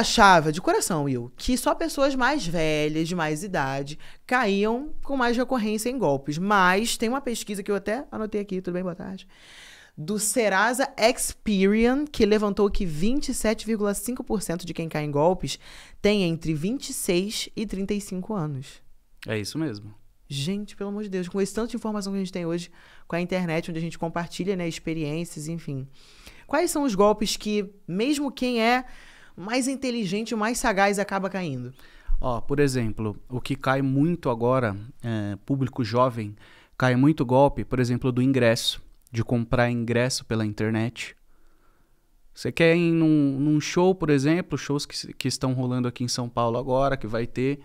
achava, de coração, Will, que só pessoas mais velhas, de mais idade, caíam com mais recorrência em golpes. Mas tem uma pesquisa que eu até anotei aqui, tudo bem? Boa tarde. Do Serasa Experian, que levantou que 27,5% de quem cai em golpes tem entre 26 e 35 anos. É isso mesmo. Gente, pelo amor de Deus, com esse tanto de informação que a gente tem hoje com a internet, onde a gente compartilha né, experiências, enfim. Quais são os golpes que, mesmo quem é mais inteligente, mais sagaz acaba caindo? Ó, por exemplo, o que cai muito agora, é, público jovem, cai muito golpe, por exemplo, do ingresso, de comprar ingresso pela internet. Você quer ir num, num show, por exemplo, shows que, que estão rolando aqui em São Paulo agora, que vai ter,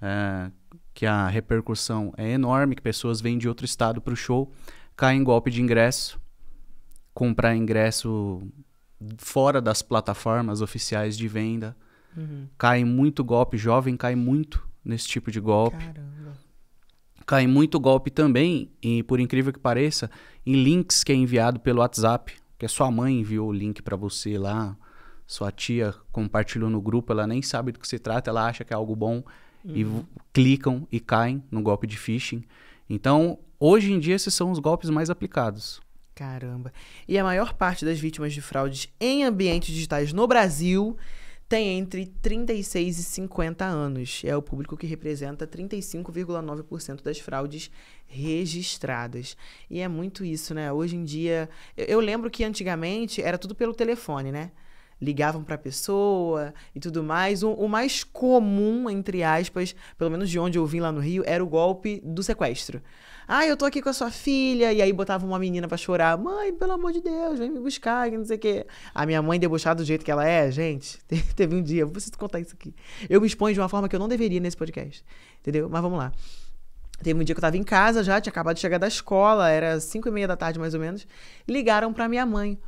é, que a repercussão é enorme, que pessoas vêm de outro estado para o show, cai em golpe de ingresso, comprar ingresso fora das plataformas oficiais de venda. Uhum. Cai muito golpe, jovem cai muito nesse tipo de golpe. Caramba. Cai muito golpe também, e por incrível que pareça, em links que é enviado pelo WhatsApp, que a sua mãe enviou o link para você lá, sua tia compartilhou no grupo, ela nem sabe do que se trata, ela acha que é algo bom uhum. e clicam e caem no golpe de phishing. Então, hoje em dia esses são os golpes mais aplicados. Caramba. E a maior parte das vítimas de fraudes em ambientes digitais no Brasil tem entre 36 e 50 anos. É o público que representa 35,9% das fraudes registradas. E é muito isso, né? Hoje em dia. Eu, lembro que antigamente era tudo pelo telefone, né? ligavam para a pessoa e tudo mais. O, o, mais comum, entre aspas, pelo menos de onde eu vim lá no Rio, era o golpe do sequestro. Ah, eu tô aqui com a sua filha. E aí botava uma menina para chorar. Mãe, pelo amor de Deus, vem me buscar, que não sei o quê. A minha mãe debochada do jeito que ela é, gente. Teve um dia, eu preciso contar isso aqui. Eu me exponho de uma forma que eu não deveria nesse podcast. Entendeu? Mas vamos lá. Teve um dia que eu tava em casa já, tinha acabado de chegar da escola, era cinco e meia da tarde mais ou menos. Ligaram para minha mãe.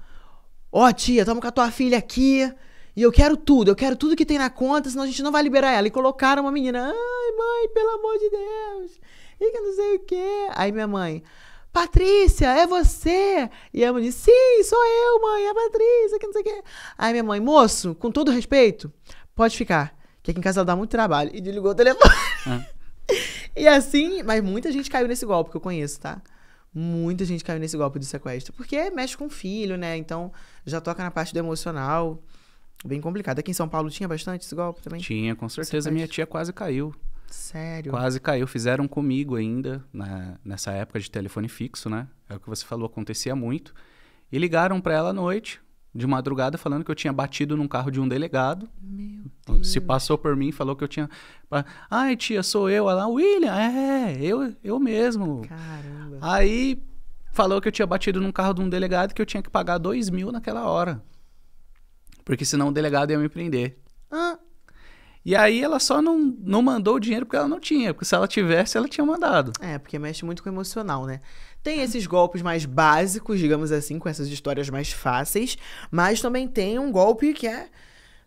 Ó, oh, tia, tamo com a tua filha aqui. E eu quero tudo, eu quero tudo que tem na conta, senão a gente não vai liberar ela. E colocaram uma menina, ai, mãe, pelo amor de Deus, e que não sei o quê. Aí minha mãe, Patrícia, é você? E a mãe disse, sim, sou eu, mãe, é a Patrícia, que não sei o quê. Aí minha mãe, moço, com todo respeito, pode ficar, que aqui em casa ela dá muito trabalho. E desligou o telefone. Ah. e assim, mas muita gente caiu nesse golpe que eu conheço, tá? muita gente caiu nesse golpe de sequestro. Porque mexe com o filho, né? Então já toca na parte do emocional. Bem complicado. Aqui em São Paulo tinha bastante esse golpe também? Tinha, com certeza. Minha tia quase caiu. Sério? Quase caiu. Fizeram comigo ainda, na, nessa época de telefone fixo, né? É o que você falou, acontecia muito. E ligaram para ela à noite, de madrugada falando que eu tinha batido num carro de um delegado. Meu Deus. Se passou por mim, falou que eu tinha. Ai, tia, sou eu. Ela, William, é, eu, eu mesmo. Caramba. Aí falou que eu tinha batido num carro de um delegado que eu tinha que pagar dois mil naquela hora. Porque senão o delegado ia me prender. Ah. E aí ela só não, não mandou o dinheiro porque ela não tinha, porque se ela tivesse, ela tinha mandado. É, porque mexe muito com o emocional, né? Tem esses golpes mais básicos, digamos assim, com essas histórias mais fáceis, mas também tem um golpe que é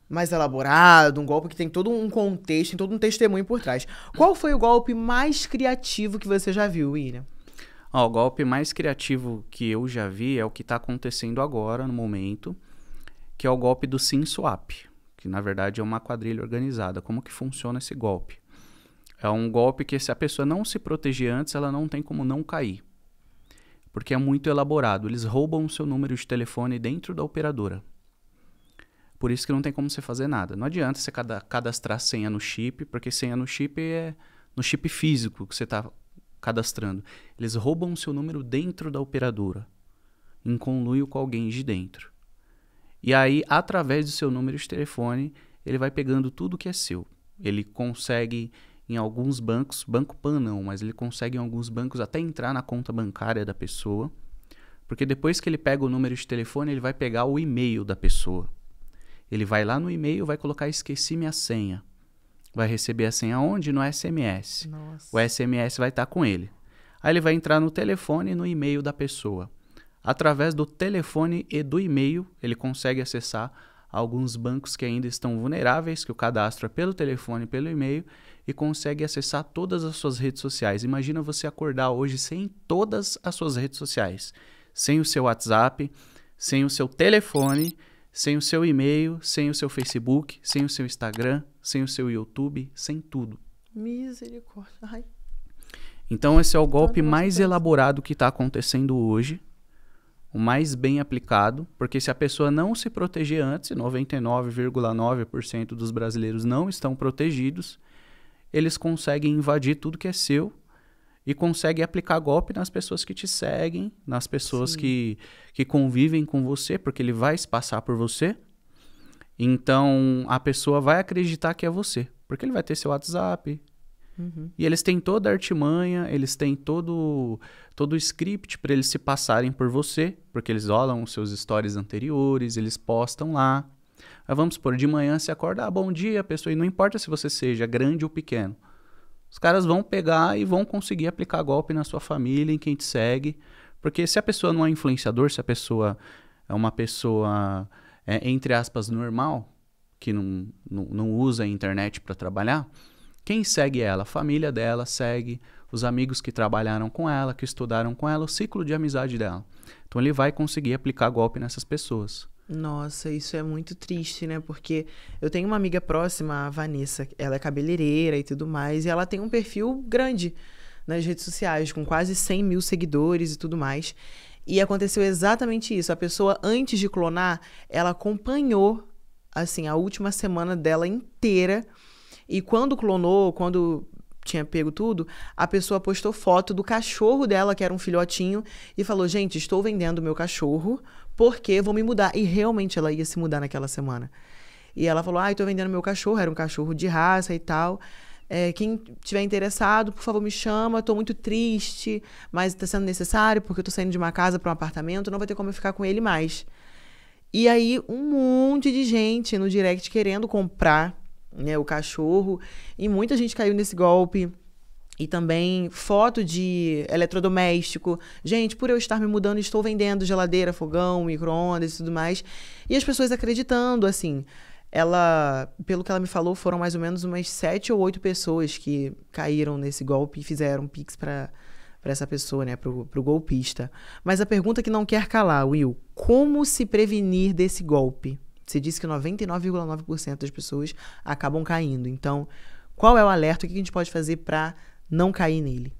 mais elaborado, um golpe que tem todo um contexto, tem todo um testemunho por trás. Qual foi o golpe mais criativo que você já viu, William? Ó, o golpe mais criativo que eu já vi é o que está acontecendo agora, no momento, que é o golpe do SIM swap que na verdade é uma quadrilha organizada. Como que funciona esse golpe? É um golpe que se a pessoa não se proteger antes, ela não tem como não cair. Porque é muito elaborado. Eles roubam o seu número de telefone dentro da operadora. Por isso que não tem como você fazer nada. Não adianta você cadastrar senha no chip, porque senha no chip é no chip físico que você está cadastrando. Eles roubam o seu número dentro da operadora, em conluio com alguém de dentro. E aí, através do seu número de telefone, ele vai pegando tudo que é seu. Ele consegue em alguns bancos, Banco Pan não, mas ele consegue em alguns bancos até entrar na conta bancária da pessoa, porque depois que ele pega o número de telefone, ele vai pegar o e-mail da pessoa. Ele vai lá no e-mail, vai colocar esqueci minha senha. Vai receber a senha onde? No SMS. Nossa. O SMS vai estar tá com ele. Aí ele vai entrar no telefone e no e-mail da pessoa. Através do telefone e do e-mail, ele consegue acessar alguns bancos que ainda estão vulneráveis, que o cadastro é pelo telefone, pelo e-mail, e consegue acessar todas as suas redes sociais. Imagina você acordar hoje sem todas as suas redes sociais, sem o seu WhatsApp, sem o seu telefone, sem o seu e-mail, sem o seu Facebook, sem o seu Instagram, sem o seu YouTube, sem tudo. Misericórdia. Ai. Então esse é o golpe mais elaborado que está acontecendo hoje o mais bem aplicado, porque se a pessoa não se proteger antes, 99,9% dos brasileiros não estão protegidos, eles conseguem invadir tudo que é seu e conseguem aplicar golpe nas pessoas que te seguem, nas pessoas que, que convivem com você, porque ele vai se passar por você. Então a pessoa vai acreditar que é você, porque ele vai ter seu WhatsApp, Uhum. E eles têm toda a artimanha, eles têm todo todo o script para eles se passarem por você, porque eles olham os seus stories anteriores, eles postam lá. vamos por de manhã se acorda, ah, bom dia, pessoa, e não importa se você seja grande ou pequeno. Os caras vão pegar e vão conseguir aplicar golpe na sua família, em quem te segue, porque se a pessoa não é influenciador, se a pessoa é uma pessoa é, entre aspas normal, que não, não, não usa a internet para trabalhar, quem segue ela? A família dela segue, os amigos que trabalharam com ela, que estudaram com ela, o ciclo de amizade dela. Então ele vai conseguir aplicar golpe nessas pessoas. Nossa, isso é muito triste, né? Porque eu tenho uma amiga próxima, a Vanessa, ela é cabeleireira e tudo mais, e ela tem um perfil grande nas redes sociais, com quase 100 mil seguidores e tudo mais. E aconteceu exatamente isso. A pessoa, antes de clonar, ela acompanhou, assim, a última semana dela inteira e quando clonou, quando tinha pego tudo, a pessoa postou foto do cachorro dela, que era um filhotinho, e falou: Gente, estou vendendo meu cachorro porque vou me mudar. E realmente ela ia se mudar naquela semana. E ela falou: Ah, estou vendendo meu cachorro, era um cachorro de raça e tal. É, quem tiver interessado, por favor, me chama. Estou muito triste, mas está sendo necessário porque estou saindo de uma casa para um apartamento, não vai ter como eu ficar com ele mais. E aí, um monte de gente no direct querendo comprar né, o cachorro. E muita gente caiu nesse golpe. E também foto de eletrodoméstico. Gente, por eu estar me mudando, estou vendendo geladeira, fogão, micro-ondas e tudo mais. E as pessoas acreditando, assim. Ela, pelo que ela me falou, foram mais ou menos umas sete ou oito pessoas que caíram nesse golpe e fizeram pix para para essa pessoa, né, para o golpista. Mas a pergunta que não quer calar, Will, como se prevenir desse golpe? Você disse que 99,9% das pessoas acabam caindo. Então, qual é o alerta? O que a gente pode fazer para não cair nele?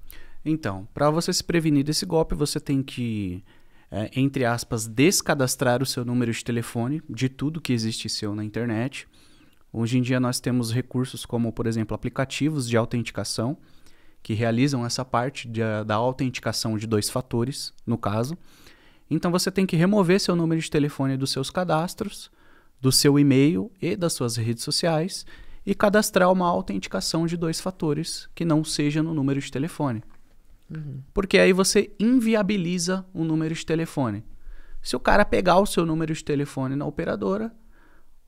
Então, para você se prevenir desse golpe, você tem que, é, entre aspas, descadastrar o seu número de telefone de tudo que existe seu na internet. Hoje em dia nós temos recursos como, por exemplo, aplicativos de autenticação que realizam essa parte de, da autenticação de dois fatores, no caso. Então você tem que remover seu número de telefone dos seus cadastros do seu e-mail e das suas redes sociais e cadastrar uma autenticação de dois fatores que não seja no número de telefone. Uhum. Porque aí você inviabiliza o número de telefone. Se o cara pegar o seu número de telefone na operadora,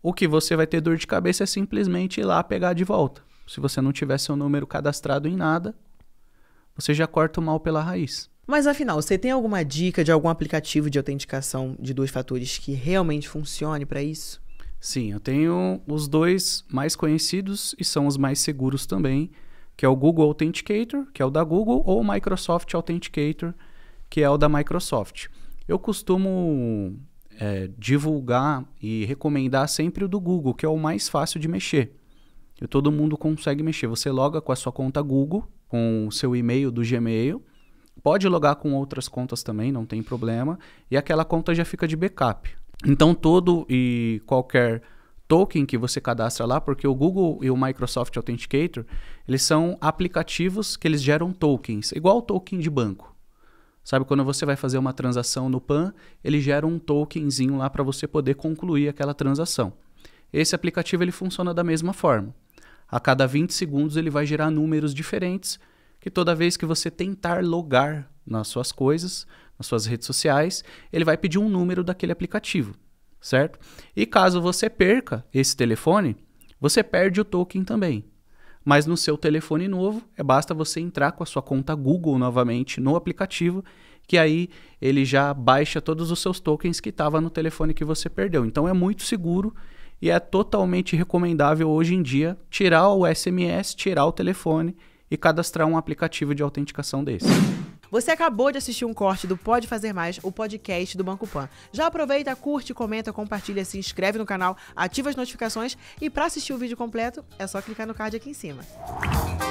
o que você vai ter dor de cabeça é simplesmente ir lá pegar de volta. Se você não tiver seu número cadastrado em nada, você já corta o mal pela raiz. Mas afinal, você tem alguma dica de algum aplicativo de autenticação de dois fatores que realmente funcione para isso? Sim, eu tenho os dois mais conhecidos e são os mais seguros também, que é o Google Authenticator, que é o da Google, ou o Microsoft Authenticator, que é o da Microsoft. Eu costumo é, divulgar e recomendar sempre o do Google, que é o mais fácil de mexer. E todo mundo consegue mexer. Você loga com a sua conta Google, com o seu e-mail do Gmail. Pode logar com outras contas também, não tem problema. E aquela conta já fica de backup. Então, todo e qualquer token que você cadastra lá, porque o Google e o Microsoft Authenticator, eles são aplicativos que eles geram tokens, igual o token de banco. Sabe quando você vai fazer uma transação no PAN, ele gera um tokenzinho lá para você poder concluir aquela transação. Esse aplicativo ele funciona da mesma forma. A cada 20 segundos ele vai gerar números diferentes que toda vez que você tentar logar nas suas coisas, nas suas redes sociais, ele vai pedir um número daquele aplicativo, certo? E caso você perca esse telefone, você perde o token também. Mas no seu telefone novo, é basta você entrar com a sua conta Google novamente no aplicativo, que aí ele já baixa todos os seus tokens que estava no telefone que você perdeu. Então é muito seguro e é totalmente recomendável hoje em dia tirar o SMS, tirar o telefone e cadastrar um aplicativo de autenticação desse. Você acabou de assistir um corte do Pode Fazer Mais, o podcast do Banco Pan. Já aproveita, curte, comenta, compartilha, se inscreve no canal, ativa as notificações e para assistir o vídeo completo é só clicar no card aqui em cima.